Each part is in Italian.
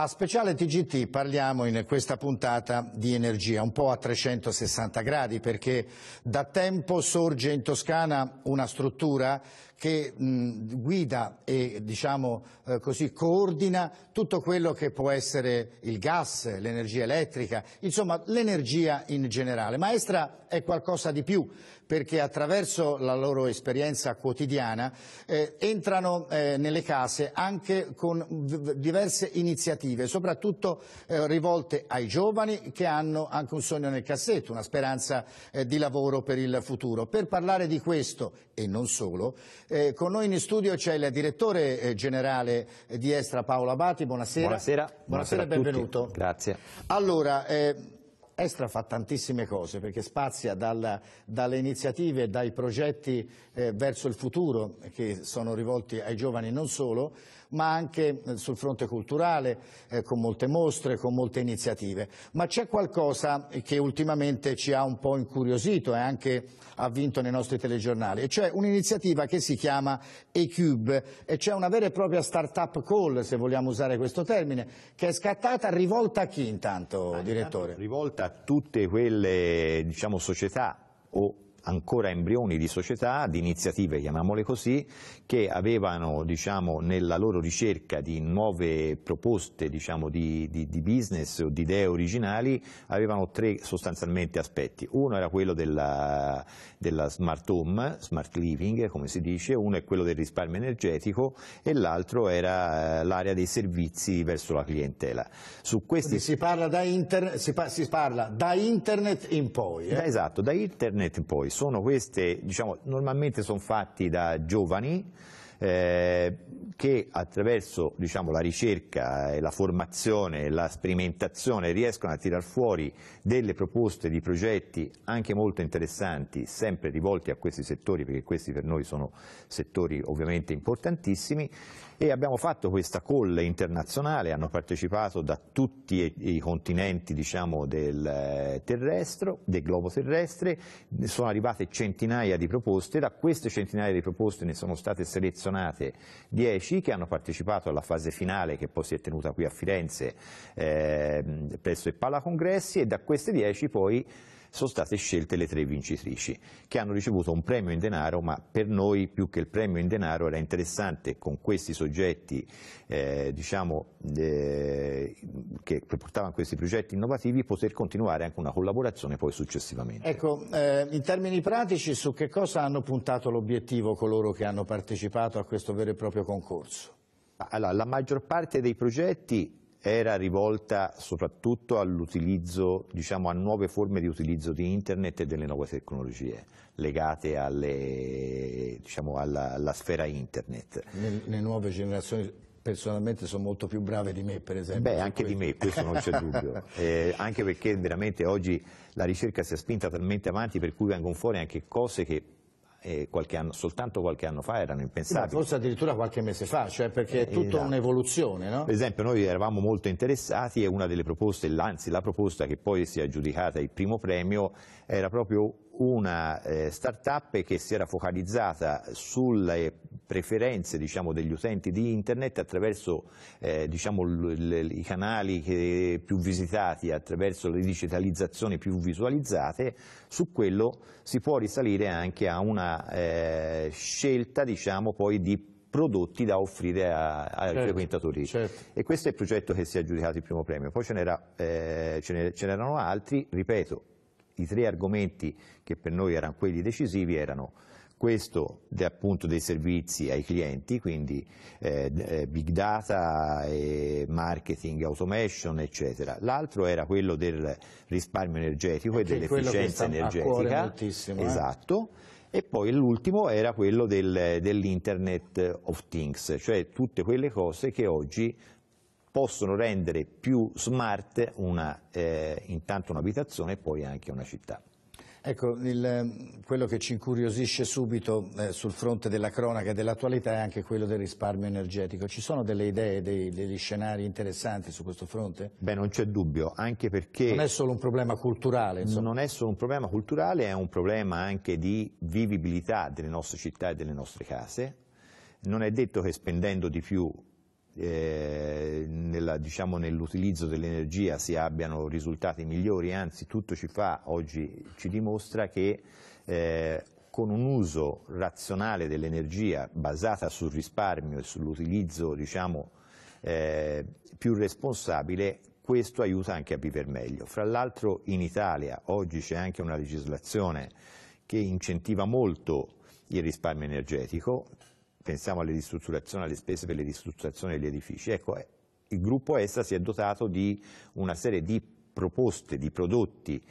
A speciale TGT parliamo in questa puntata di energia, un po' a 360 gradi, perché da tempo sorge in Toscana una struttura che mh, guida e diciamo, eh, così, coordina tutto quello che può essere il gas, l'energia elettrica, insomma l'energia in generale. Maestra è qualcosa di più perché attraverso la loro esperienza quotidiana eh, entrano eh, nelle case anche con diverse iniziative, soprattutto eh, rivolte ai giovani che hanno anche un sogno nel cassetto, una speranza eh, di lavoro per il futuro. Per parlare di questo e non solo, eh, con noi in studio c'è il direttore eh, generale eh, di Estra Paolo Abati, buonasera. Buonasera, buonasera, e benvenuto. Tutti. Grazie. Allora, eh, Estra fa tantissime cose perché spazia dalla, dalle iniziative, dai progetti eh, verso il futuro che sono rivolti ai giovani non solo, ma anche eh, sul fronte culturale, eh, con molte mostre, con molte iniziative. Ma c'è qualcosa che ultimamente ci ha un po' incuriosito e anche ha vinto nei nostri telegiornali, e cioè un'iniziativa che si chiama E-Cube, e c'è una vera e propria start-up call, se vogliamo usare questo termine, che è scattata rivolta a chi intanto, ah, direttore? Intanto rivolta a tutte quelle diciamo, società o ancora embrioni di società, di iniziative, chiamiamole così, che avevano diciamo, nella loro ricerca di nuove proposte diciamo, di, di, di, business o di idee originali, avevano tre sostanzialmente aspetti. Uno era quello della, della smart home, smart living, come si dice, uno è quello del risparmio energetico e l'altro era eh, l'area dei servizi verso la clientela. Su questi... si, parla da internet, si, par si parla da internet in poi. Eh? esatto, da internet in poi sono queste, diciamo, normalmente sono fatti da giovani, eh, che attraverso diciamo, la ricerca la formazione e la sperimentazione riescono a tirar fuori delle proposte di progetti anche molto interessanti, sempre rivolti a questi settori, perché questi per noi sono settori ovviamente importantissimi, e abbiamo fatto questa call internazionale, hanno partecipato da tutti i continenti diciamo, del, eh, terrestro, del globo terrestre, sono arrivate centinaia di proposte, da queste centinaia di proposte ne sono state selezionate selezionate 10 che hanno partecipato alla fase finale che poi si è tenuta qui a Firenze eh, presso il Pala Congressi e da queste 10 poi sono state scelte le tre vincitrici, che hanno ricevuto un premio in denaro, ma per noi più che il premio in denaro era interessante con questi soggetti eh, diciamo, eh, che portavano questi progetti innovativi poter continuare anche una collaborazione poi successivamente. Ecco, eh, in termini pratici su che cosa hanno puntato l'obiettivo coloro che hanno partecipato a questo vero e proprio concorso? Allora, la maggior parte dei progetti era rivolta soprattutto all'utilizzo, diciamo a nuove forme di utilizzo di internet e delle nuove tecnologie legate alle, diciamo, alla, alla, sfera internet. Le, le nuove generazioni personalmente sono molto più brave di me per esempio. Beh anche questo. di me, questo non c'è dubbio, eh, anche perché veramente oggi la ricerca si è spinta talmente avanti per cui vengono fuori anche cose che eh, qualche anno, soltanto qualche anno fa erano impensabili. Ma forse addirittura qualche mese fa, cioè perché è eh, tutta esatto. un'evoluzione. No? Per esempio noi eravamo molto interessati e una delle proposte, anzi la proposta che poi si è aggiudicata il primo premio, era proprio una eh, start-up che si era focalizzata sulle preferenze diciamo, degli utenti di internet attraverso eh, diciamo, i canali che, più visitati, attraverso le digitalizzazioni più visualizzate, su quello si può risalire anche a una eh, scelta diciamo, poi di prodotti da offrire ai certo, frequentatori. Certo. E questo è il progetto che si è aggiudicato il primo premio. Poi ce eh, n'erano altri, ripeto, i tre argomenti che per noi erano quelli decisivi erano questo appunto dei servizi ai clienti, quindi eh, eh big data, marketing, automation, eccetera. L'altro era quello del risparmio energetico e, dell'efficienza energetica. Eh. Esatto. Eh? E poi l'ultimo era quello del, dell'Internet of Things, cioè tutte quelle cose che oggi possono rendere più smart una, eh, intanto un'abitazione e poi anche una città. Ecco, il, eh, quello che ci incuriosisce subito eh, sul fronte della cronaca e dell'attualità è anche quello del risparmio energetico. Ci sono delle idee, dei, degli scenari interessanti su questo fronte? Beh, non c'è dubbio, anche perché... Non è solo un problema culturale. Insomma. Non è solo un problema culturale, è un problema anche di vivibilità delle nostre città e delle nostre case. Non è detto che spendendo di più eh, nella, diciamo, nell'utilizzo dell'energia si abbiano risultati migliori, anzi tutto ci fa, oggi ci dimostra che eh, con un uso razionale dell'energia basata sul risparmio e sull'utilizzo diciamo, eh, più responsabile, questo aiuta anche a vivere meglio. Fra l'altro in Italia oggi c'è anche una legislazione che incentiva molto il risparmio energetico, pensiamo alle ristrutturazioni, alle spese per le ristrutturazioni degli edifici, ecco, eh, il gruppo ESA si è dotato di una serie di proposte, di prodotti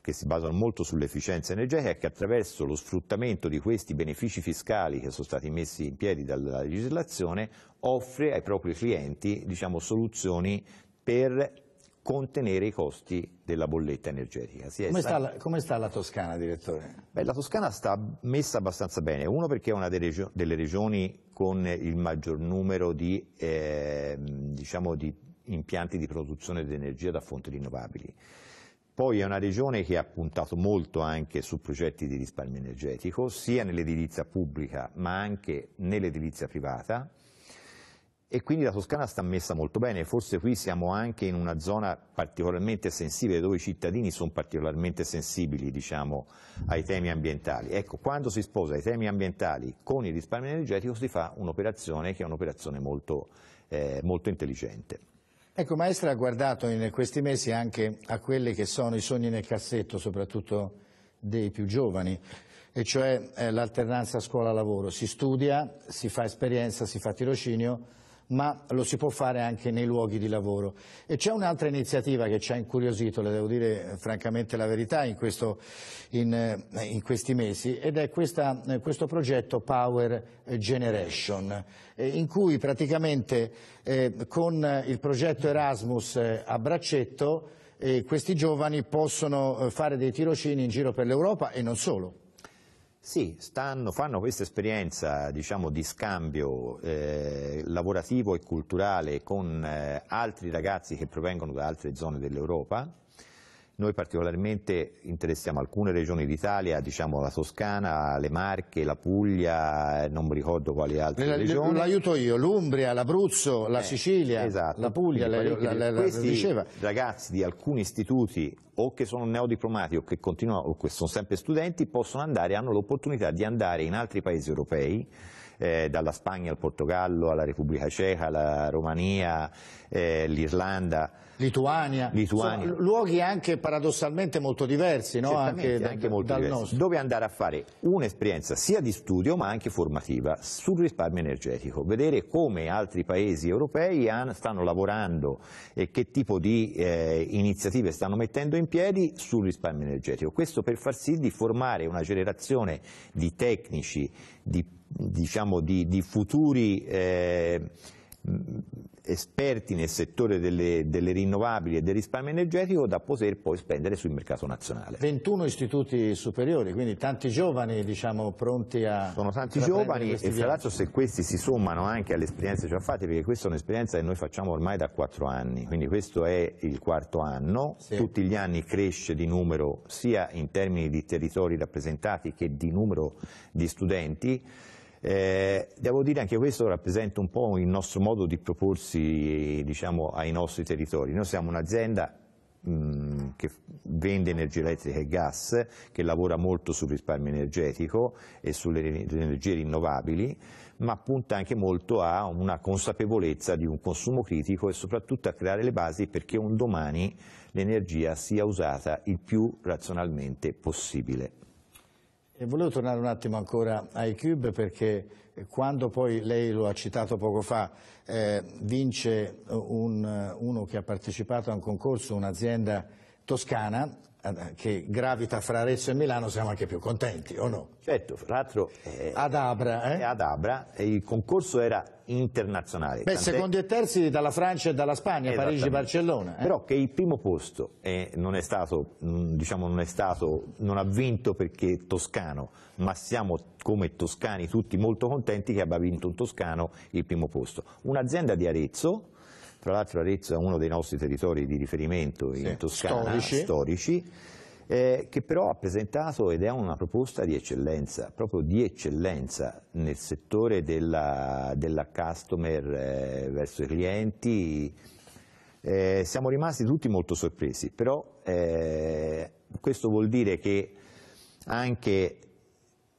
che si basano molto sull'efficienza energetica e che attraverso lo sfruttamento di questi benefici fiscali che sono stati messi in piedi dalla legislazione offre ai propri clienti diciamo, soluzioni per contenere i costi della bolletta energetica. Come sta, la, come, sta la, Toscana, direttore? Beh, la Toscana sta messa abbastanza bene, uno perché è una delle regioni con il maggior numero di, eh, diciamo di impianti di produzione di energia da fonti rinnovabili. Poi è una regione che ha puntato molto anche su progetti di risparmio energetico, sia nell'edilizia pubblica ma anche nell'edilizia privata e quindi la Toscana sta messa molto bene, forse qui siamo anche in una zona particolarmente sensibile dove i cittadini sono particolarmente sensibili diciamo, ai temi ambientali. Ecco, quando si sposa i temi ambientali con il risparmio energetico si fa un'operazione che è un'operazione molto, eh, molto intelligente. Ecco, Maestra ha guardato in questi mesi anche a quelli che sono i sogni nel cassetto, soprattutto dei più giovani e cioè eh, l'alternanza scuola-lavoro. Si studia, si fa esperienza, si fa tirocinio, ma lo si può fare anche nei luoghi di lavoro. E c'è un'altra iniziativa che ci ha incuriosito, le devo dire eh, francamente la verità, in, questo, in, eh, in questi mesi, ed è questa, eh, questo progetto Power Generation, in cui praticamente con il progetto Erasmus a braccetto questi giovani possono fare dei tirocini in giro per l'Europa e non solo. Sì, stanno, fanno questa esperienza diciamo, di scambio eh, lavorativo e culturale con eh, altri ragazzi che provengono da altre zone dell'Europa, noi particolarmente interessiamo alcune regioni d'Italia, diciamo la Toscana, le Marche, la Puglia, non mi ricordo quali altre la, regioni. L'aiuto io, l'Umbria, l'Abruzzo, la eh, Sicilia, esatto. la Puglia, la, la, la, la, questi diceva. ragazzi di alcuni istituti o che sono neodiplomati o che continuano o che sono sempre studenti possono andare, hanno l'opportunità di andare in altri paesi europei eh, dalla Spagna al Portogallo, alla Repubblica Ceca, alla Romania, eh, l'Irlanda. Lituania, Lituania. Insomma, luoghi anche paradossalmente molto diversi, no? anche, anche molto dal diversi. nostro. Dove andare a fare un'esperienza sia di studio ma anche formativa sul risparmio energetico, vedere come altri paesi europei stanno lavorando e che tipo di eh, iniziative stanno mettendo in piedi sul risparmio energetico. Questo per far sì di formare una generazione di tecnici, di diciamo, di, di futuri eh, esperti nel settore delle, delle, rinnovabili e del risparmio energetico da poter poi spendere sul mercato nazionale. 21 istituti superiori, quindi tanti giovani diciamo, pronti a... Sono tanti giovani e tra l'altro se questi si sommano anche alle esperienze già fatte, perché questa è un'esperienza che noi facciamo ormai da 4 anni, quindi questo è il quarto anno, sì. tutti gli anni cresce di numero sia in termini di territori rappresentati che di numero di studenti, eh, devo dire anche questo rappresenta un po' il nostro modo di proporsi diciamo, ai nostri territori. Noi siamo un'azienda mm, che vende energia elettrica e gas, che lavora molto sul risparmio energetico e sulle energie rinnovabili, ma punta anche molto a una consapevolezza di un consumo critico e soprattutto a creare le basi perché un domani l'energia sia usata il più razionalmente possibile. E volevo tornare un attimo ancora ai Cube perché eh, quando poi lei lo ha citato poco fa, eh, vince eh, un, eh, uno che ha partecipato a un concorso, un'azienda Toscana eh, che gravita fra Arezzo e Milano siamo anche più contenti, o no? Certo, fra l'altro eh, ad Abra, eh? eh ad Abra eh, il concorso era internazionale. Beh, secondi e terzi dalla Francia e dalla Spagna, Parigi e Barcellona. Eh? Però che il primo posto eh, non è stato, mm, diciamo, non è stato, non ha vinto perché toscano, ma siamo come toscani tutti molto contenti che abbia vinto un toscano il primo posto. Un'azienda di Arezzo tra l'altro Arezzo è uno dei nostri territori di riferimento in sì, Toscana, storici, storici eh, che però ha presentato ed è una proposta di eccellenza, proprio di eccellenza nel settore della, della customer eh, verso i clienti. Eh, siamo rimasti tutti molto sorpresi, però eh, questo vuol dire che anche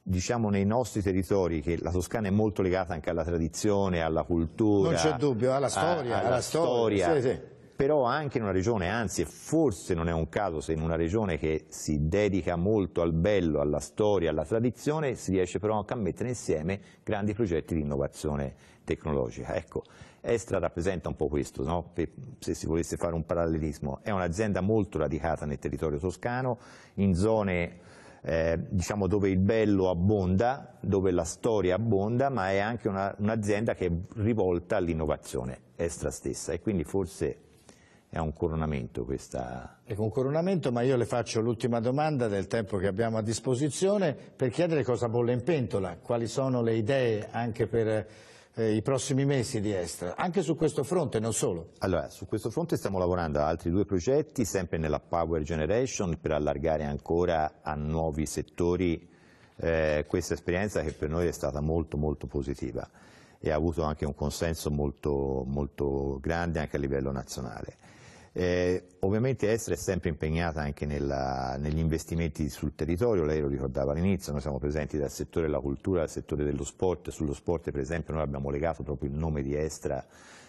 diciamo nei nostri territori che la Toscana è molto legata anche alla tradizione, alla cultura. Non c'è dubbio, alla storia. A, alla, alla, storia. storia. Sì, sì. Però anche in una regione, anzi forse non è un caso se in una regione che si dedica molto al bello, alla storia, alla tradizione, si riesce però anche a mettere insieme grandi progetti di innovazione tecnologica. Ecco, Estra rappresenta un po' questo, no? se si volesse fare un parallelismo. È un'azienda molto radicata nel territorio toscano, in zone eh, diciamo dove il bello abbonda, dove la storia abbonda, ma è anche un'azienda che è rivolta all'innovazione estra stessa e quindi forse è un coronamento questa... È un coronamento, ma io le faccio l'ultima domanda del tempo che abbiamo a disposizione per chiedere cosa bolle in pentola, quali sono le idee anche per eh, i prossimi mesi di Estra, anche su questo fronte, non solo? Allora, su questo fronte stiamo lavorando ad altri due progetti, sempre nella Power Generation, per allargare ancora a nuovi settori eh, questa esperienza che per noi è stata molto molto positiva e ha avuto anche un consenso molto, molto grande anche a livello nazionale. Eh, ovviamente Estra è sempre impegnata anche nella, negli investimenti sul territorio, lei lo ricordava all'inizio, noi siamo presenti dal settore della cultura al settore dello sport, sullo sport per esempio noi abbiamo legato proprio il nome di Estra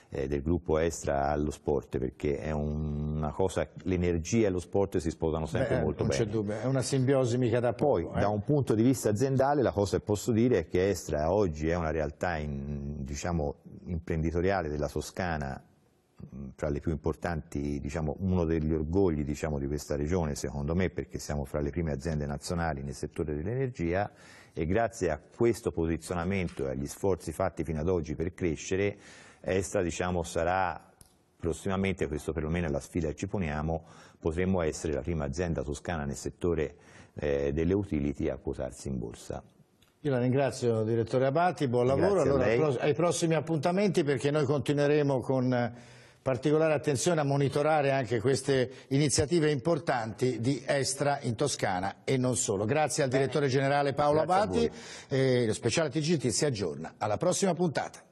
eh, del gruppo Estra allo sport perché è un, una cosa, l'energia e lo sport si sposano sempre Beh, molto non bene. Non c'è dubbio, è una simbiosi mica da poco. Poi eh. da un punto di vista aziendale la cosa che posso dire è che Estra oggi è una realtà in, diciamo, imprenditoriale della Toscana fra le più importanti, diciamo, uno degli orgogli diciamo, di questa regione, secondo me, perché siamo fra le prime aziende nazionali nel settore dell'energia e grazie a questo posizionamento e agli sforzi fatti fino ad oggi per crescere, Esta diciamo, sarà prossimamente, questo perlomeno è la sfida che ci poniamo, potremmo essere la prima azienda toscana nel settore eh, delle utility a quotarsi in borsa. Io la ringrazio direttore Abati, buon lavoro, allora, ai prossimi appuntamenti perché noi continueremo con particolare attenzione a monitorare anche queste iniziative importanti di Estra in Toscana e non solo. Grazie al direttore generale Paolo Abati e lo speciale TGT si aggiorna alla prossima puntata.